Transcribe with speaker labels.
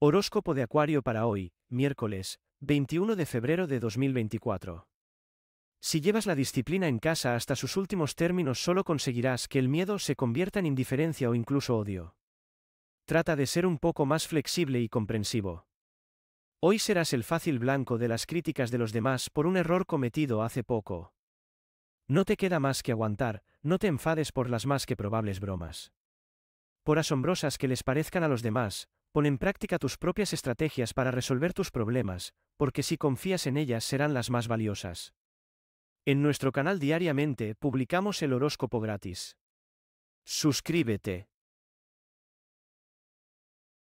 Speaker 1: Horóscopo de Acuario para hoy, miércoles, 21 de febrero de 2024. Si llevas la disciplina en casa hasta sus últimos términos solo conseguirás que el miedo se convierta en indiferencia o incluso odio. Trata de ser un poco más flexible y comprensivo. Hoy serás el fácil blanco de las críticas de los demás por un error cometido hace poco. No te queda más que aguantar, no te enfades por las más que probables bromas. Por asombrosas que les parezcan a los demás, Pon en práctica tus propias estrategias para resolver tus problemas, porque si confías en ellas serán las más valiosas. En nuestro canal diariamente publicamos el horóscopo gratis. Suscríbete.